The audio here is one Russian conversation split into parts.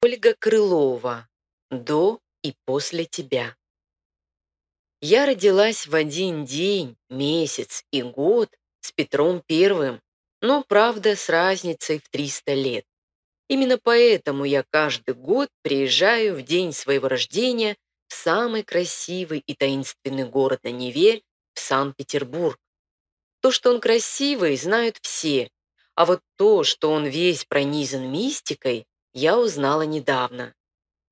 Ольга Крылова. До и после тебя. Я родилась в один день, месяц и год с Петром Первым, но, правда, с разницей в 300 лет. Именно поэтому я каждый год приезжаю в день своего рождения в самый красивый и таинственный город на Неве, в Санкт-Петербург. То, что он красивый, знают все, а вот то, что он весь пронизан мистикой, я узнала недавно.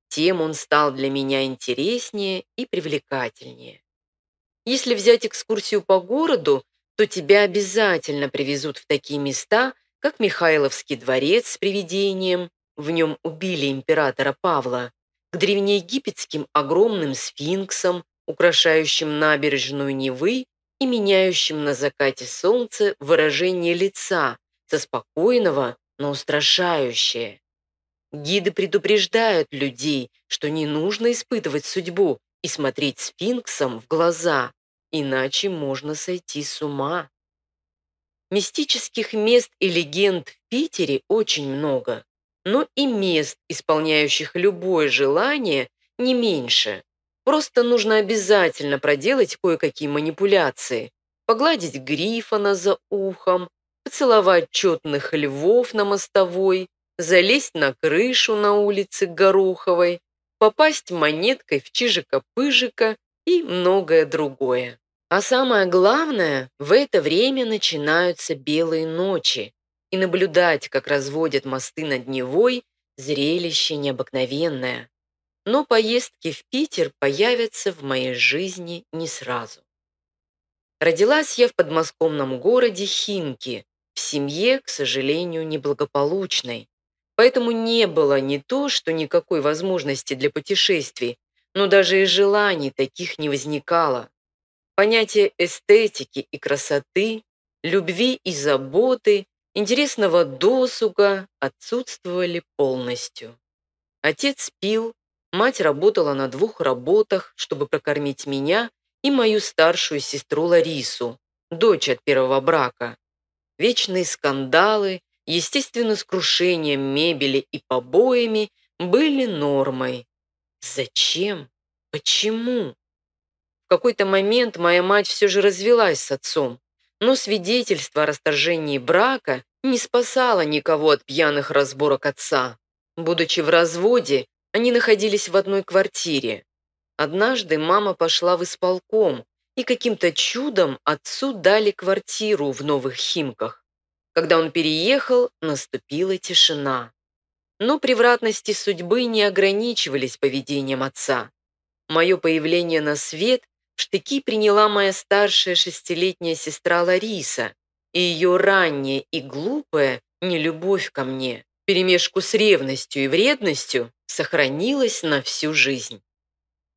Тем он стал для меня интереснее и привлекательнее. Если взять экскурсию по городу, то тебя обязательно привезут в такие места, как Михайловский дворец с привидением, в нем убили императора Павла, к древнеегипетским огромным сфинксам, украшающим набережную Невы и меняющим на закате солнца выражение лица со спокойного на устрашающее. Гиды предупреждают людей, что не нужно испытывать судьбу и смотреть сфинксом в глаза, иначе можно сойти с ума. Мистических мест и легенд в Питере очень много, но и мест, исполняющих любое желание, не меньше. Просто нужно обязательно проделать кое-какие манипуляции, погладить грифона за ухом, поцеловать четных львов на мостовой, залезть на крышу на улице Гороховой, попасть монеткой в Чижика-Пыжика и многое другое. А самое главное, в это время начинаются белые ночи, и наблюдать, как разводят мосты над Невой, зрелище необыкновенное. Но поездки в Питер появятся в моей жизни не сразу. Родилась я в подмосковном городе Химки, в семье, к сожалению, неблагополучной. Поэтому не было ни то, что никакой возможности для путешествий, но даже и желаний таких не возникало. Понятия эстетики и красоты, любви и заботы, интересного досуга отсутствовали полностью. Отец пил, мать работала на двух работах, чтобы прокормить меня и мою старшую сестру Ларису, дочь от первого брака. Вечные скандалы, естественно, с крушением мебели и побоями, были нормой. Зачем? Почему? В какой-то момент моя мать все же развелась с отцом, но свидетельство о расторжении брака не спасало никого от пьяных разборок отца. Будучи в разводе, они находились в одной квартире. Однажды мама пошла в исполком, и каким-то чудом отцу дали квартиру в Новых Химках. Когда он переехал, наступила тишина. Но превратности судьбы не ограничивались поведением отца. Мое появление на свет в штыки приняла моя старшая шестилетняя сестра Лариса и ее ранняя и глупая нелюбовь ко мне, перемешку с ревностью и вредностью, сохранилась на всю жизнь.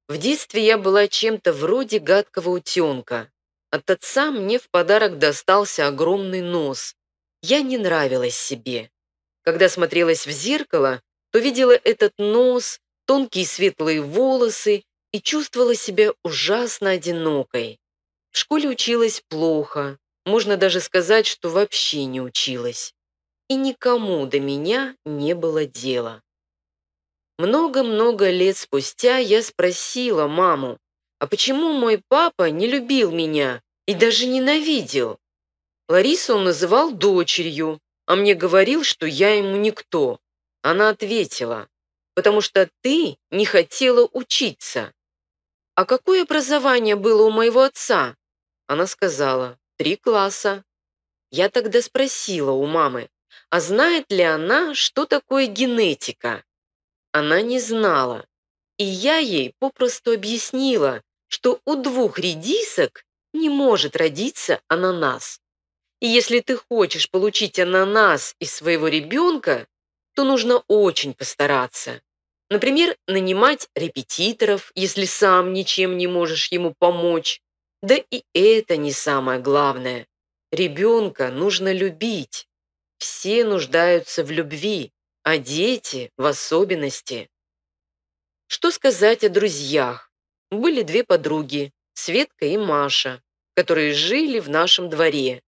В детстве я была чем-то вроде гадкого утенка. От отца мне в подарок достался огромный нос, я не нравилась себе. Когда смотрелась в зеркало, то видела этот нос, тонкие светлые волосы и чувствовала себя ужасно одинокой. В школе училась плохо, можно даже сказать, что вообще не училась. И никому до меня не было дела. Много-много лет спустя я спросила маму, а почему мой папа не любил меня и даже ненавидел? Ларису он называл дочерью, а мне говорил, что я ему никто. Она ответила, потому что ты не хотела учиться. А какое образование было у моего отца? Она сказала, три класса. Я тогда спросила у мамы, а знает ли она, что такое генетика? Она не знала. И я ей попросту объяснила, что у двух редисок не может родиться ананас. И если ты хочешь получить ананас из своего ребенка, то нужно очень постараться. Например, нанимать репетиторов, если сам ничем не можешь ему помочь. Да и это не самое главное. Ребенка нужно любить. Все нуждаются в любви, а дети в особенности. Что сказать о друзьях? Были две подруги, Светка и Маша, которые жили в нашем дворе.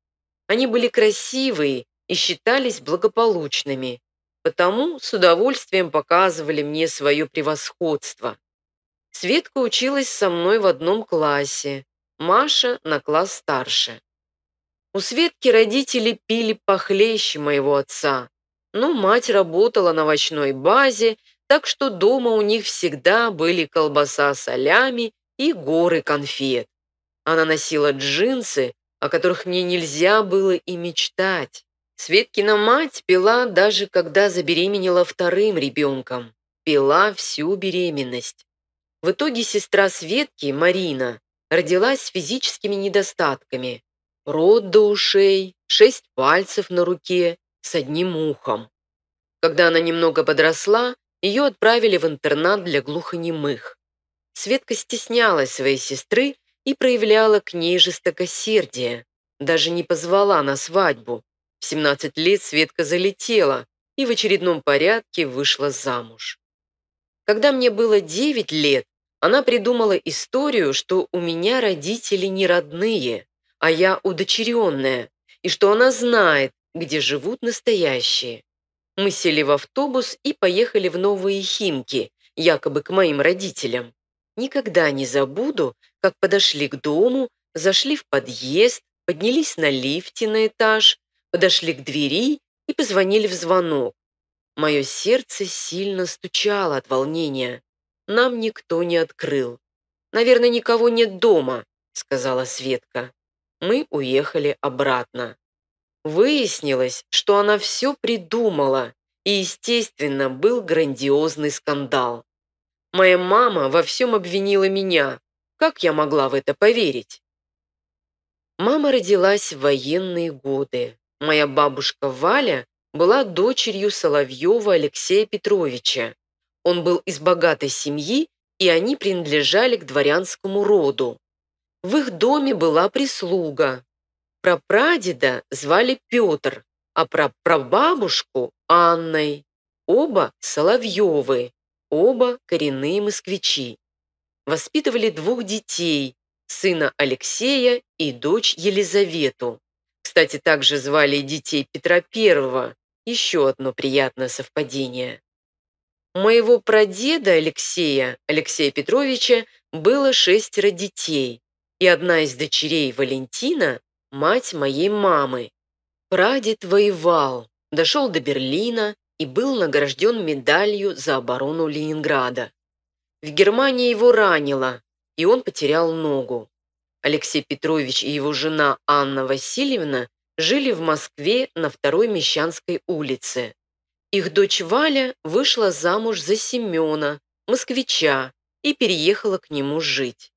Они были красивые и считались благополучными, потому с удовольствием показывали мне свое превосходство. Светка училась со мной в одном классе, Маша на класс старше. У Светки родители пили похлеще моего отца, но мать работала на овощной базе, так что дома у них всегда были колбаса солями и горы конфет. Она носила джинсы, о которых мне нельзя было и мечтать. Светкина мать пила даже когда забеременела вторым ребенком. Пила всю беременность. В итоге сестра Светки, Марина, родилась с физическими недостатками. Рот до ушей, шесть пальцев на руке, с одним ухом. Когда она немного подросла, ее отправили в интернат для глухонемых. Светка стеснялась своей сестры и проявляла к ней жестокосердие. Даже не позвала на свадьбу. В 17 лет Светка залетела и в очередном порядке вышла замуж. Когда мне было 9 лет, она придумала историю, что у меня родители не родные, а я удочеренная, и что она знает, где живут настоящие. Мы сели в автобус и поехали в Новые Химки, якобы к моим родителям. Никогда не забуду, как подошли к дому, зашли в подъезд, поднялись на лифте на этаж, подошли к двери и позвонили в звонок. Мое сердце сильно стучало от волнения. Нам никто не открыл. «Наверное, никого нет дома», — сказала Светка. Мы уехали обратно. Выяснилось, что она все придумала, и, естественно, был грандиозный скандал. Моя мама во всем обвинила меня. Как я могла в это поверить? Мама родилась в военные годы. Моя бабушка Валя была дочерью Соловьева Алексея Петровича. Он был из богатой семьи, и они принадлежали к дворянскому роду. В их доме была прислуга. Прапрадеда звали Петр, а прапрабабушку – Анной. Оба Соловьевы. Оба коренные москвичи. Воспитывали двух детей, сына Алексея и дочь Елизавету. Кстати, также звали детей Петра Первого. Еще одно приятное совпадение. Моего прадеда Алексея, Алексея Петровича, было шестеро детей, и одна из дочерей Валентина – мать моей мамы. Прадед воевал, дошел до Берлина, и был награжден медалью за оборону Ленинграда. В Германии его ранило, и он потерял ногу. Алексей Петрович и его жена Анна Васильевна жили в Москве на второй Мещанской улице. Их дочь Валя вышла замуж за Семена, москвича, и переехала к нему жить.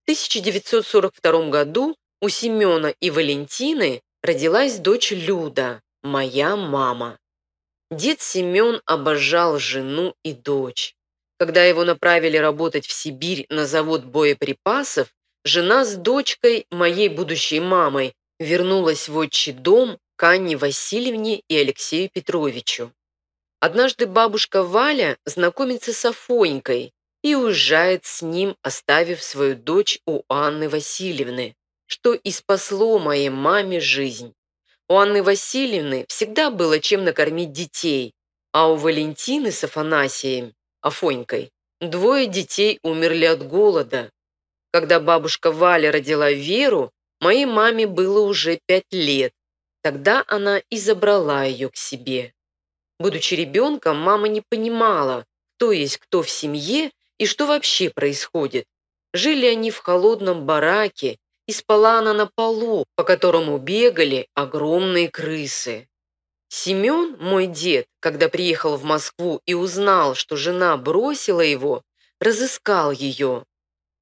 В 1942 году у Семена и Валентины родилась дочь Люда, моя мама. Дед Семен обожал жену и дочь. Когда его направили работать в Сибирь на завод боеприпасов, жена с дочкой, моей будущей мамой, вернулась в отчий дом к Анне Васильевне и Алексею Петровичу. Однажды бабушка Валя знакомится с Афонькой и уезжает с ним, оставив свою дочь у Анны Васильевны, что и спасло моей маме жизнь. У Анны Васильевны всегда было чем накормить детей, а у Валентины с Афанасием, Афонькой, двое детей умерли от голода. Когда бабушка Валя родила Веру, моей маме было уже пять лет. Тогда она и забрала ее к себе. Будучи ребенком, мама не понимала, кто есть кто в семье и что вообще происходит. Жили они в холодном бараке, и спала она на полу, по которому бегали огромные крысы. Семен, мой дед, когда приехал в Москву и узнал, что жена бросила его, разыскал ее.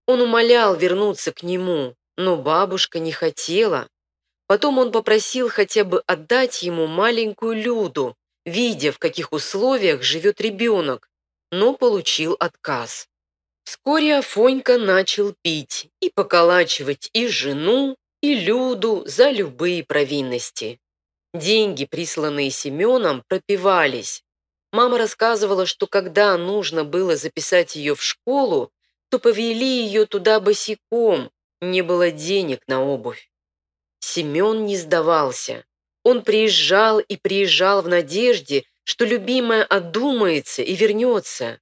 Он умолял вернуться к нему, но бабушка не хотела. Потом он попросил хотя бы отдать ему маленькую Люду, видя, в каких условиях живет ребенок, но получил отказ. Вскоре Афонька начал пить и поколачивать и жену, и Люду за любые провинности. Деньги, присланные Семеном, пропивались. Мама рассказывала, что когда нужно было записать ее в школу, то повели ее туда босиком, не было денег на обувь. Семен не сдавался. Он приезжал и приезжал в надежде, что любимая одумается и вернется.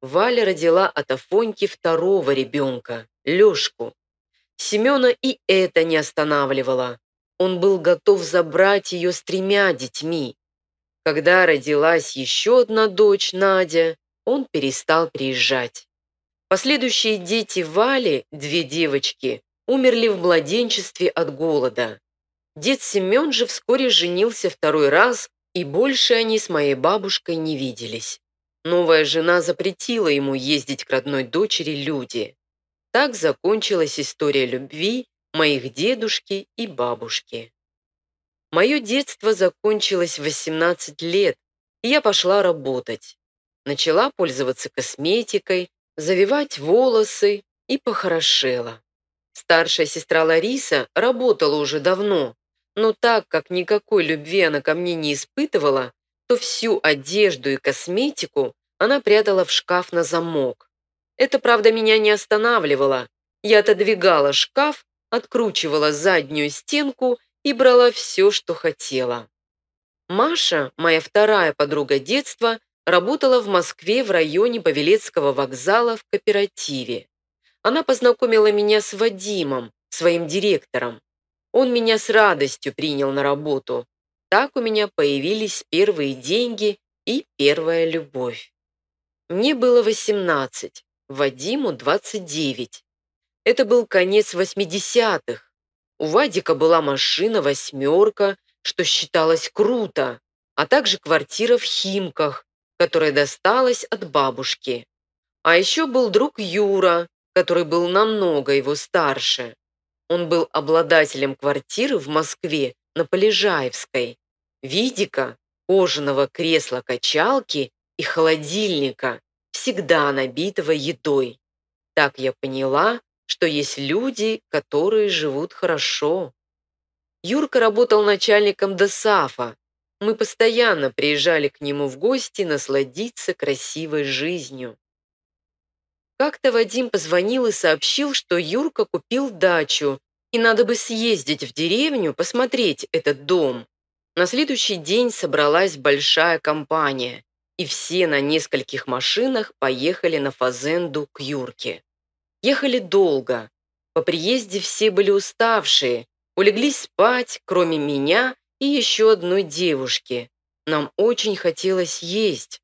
Валя родила от Афоньки второго ребенка, Лешку. Семена и это не останавливало. Он был готов забрать ее с тремя детьми. Когда родилась еще одна дочь, Надя, он перестал приезжать. Последующие дети Вали, две девочки, умерли в младенчестве от голода. Дед Семен же вскоре женился второй раз, и больше они с моей бабушкой не виделись. Новая жена запретила ему ездить к родной дочери люди. Так закончилась история любви моих дедушки и бабушки. Мое детство закончилось в 18 лет, и я пошла работать. Начала пользоваться косметикой, завивать волосы и похорошела. Старшая сестра Лариса работала уже давно, но так как никакой любви она ко мне не испытывала, то всю одежду и косметику она прятала в шкаф на замок. Это, правда, меня не останавливало. Я отодвигала шкаф, откручивала заднюю стенку и брала все, что хотела. Маша, моя вторая подруга детства, работала в Москве в районе Павелецкого вокзала в кооперативе. Она познакомила меня с Вадимом, своим директором. Он меня с радостью принял на работу, так у меня появились первые деньги и первая любовь. Мне было 18, Вадиму 29. Это был конец 80-х. У Вадика была машина «восьмерка», что считалось круто, а также квартира в Химках, которая досталась от бабушки. А еще был друг Юра, который был намного его старше. Он был обладателем квартиры в Москве на Полежаевской. Видика, кожаного кресла-качалки и холодильника, всегда набитого едой. Так я поняла, что есть люди, которые живут хорошо. Юрка работал начальником ДОСАФа. Мы постоянно приезжали к нему в гости насладиться красивой жизнью. Как-то Вадим позвонил и сообщил, что Юрка купил дачу и надо бы съездить в деревню, посмотреть этот дом. На следующий день собралась большая компания, и все на нескольких машинах поехали на фазенду к Юрке. Ехали долго. По приезде все были уставшие, улеглись спать, кроме меня и еще одной девушки. Нам очень хотелось есть.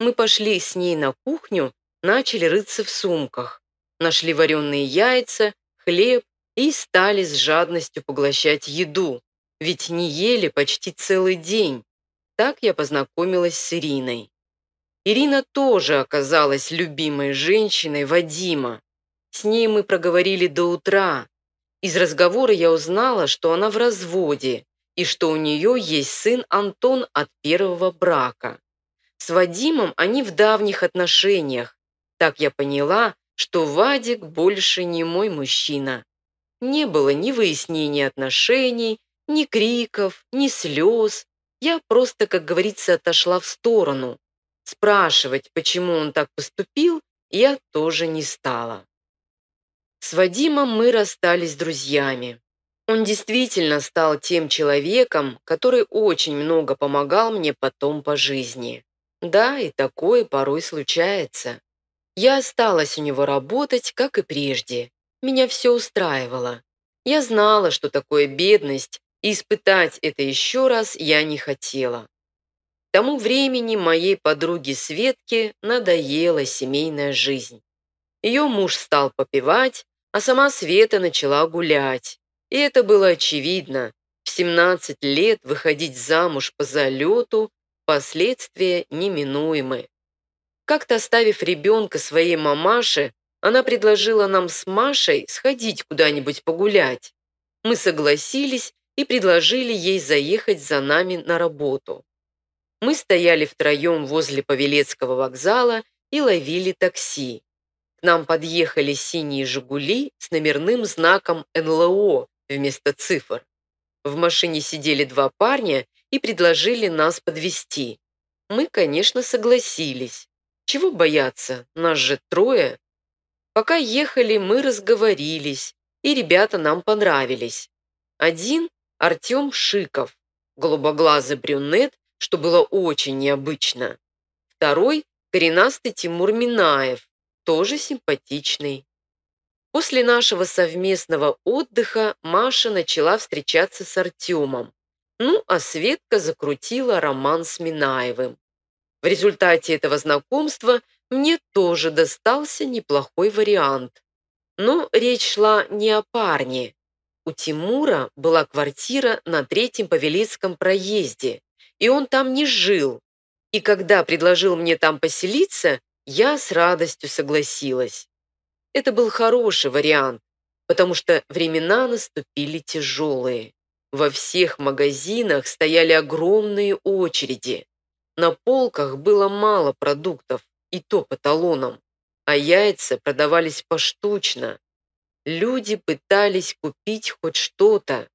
Мы пошли с ней на кухню, начали рыться в сумках. Нашли вареные яйца, хлеб, и стали с жадностью поглощать еду, ведь не ели почти целый день. Так я познакомилась с Ириной. Ирина тоже оказалась любимой женщиной Вадима. С ней мы проговорили до утра. Из разговора я узнала, что она в разводе и что у нее есть сын Антон от первого брака. С Вадимом они в давних отношениях. Так я поняла, что Вадик больше не мой мужчина. Не было ни выяснения отношений, ни криков, ни слез. Я просто, как говорится, отошла в сторону. Спрашивать, почему он так поступил, я тоже не стала. С Вадимом мы расстались друзьями. Он действительно стал тем человеком, который очень много помогал мне потом по жизни. Да, и такое порой случается. Я осталась у него работать, как и прежде меня все устраивало. Я знала, что такое бедность, и испытать это еще раз я не хотела. К тому времени моей подруге Светке надоела семейная жизнь. Ее муж стал попивать, а сама Света начала гулять. И это было очевидно. В 17 лет выходить замуж по залету последствия неминуемы. Как-то оставив ребенка своей мамаше, она предложила нам с Машей сходить куда-нибудь погулять. Мы согласились и предложили ей заехать за нами на работу. Мы стояли втроем возле Павелецкого вокзала и ловили такси. К нам подъехали синие «Жигули» с номерным знаком НЛО вместо цифр. В машине сидели два парня и предложили нас подвести. Мы, конечно, согласились. Чего бояться, нас же трое. Пока ехали, мы разговорились, и ребята нам понравились. Один – Артем Шиков, голубоглазый брюнет, что было очень необычно. Второй – коренастый Тимур Минаев, тоже симпатичный. После нашего совместного отдыха Маша начала встречаться с Артемом. Ну, а Светка закрутила роман с Минаевым. В результате этого знакомства мне тоже достался неплохой вариант. Но речь шла не о парне. У Тимура была квартира на третьем Павелицком проезде, и он там не жил. И когда предложил мне там поселиться, я с радостью согласилась. Это был хороший вариант, потому что времена наступили тяжелые. Во всех магазинах стояли огромные очереди. На полках было мало продуктов, и то по талонам, а яйца продавались поштучно. Люди пытались купить хоть что-то,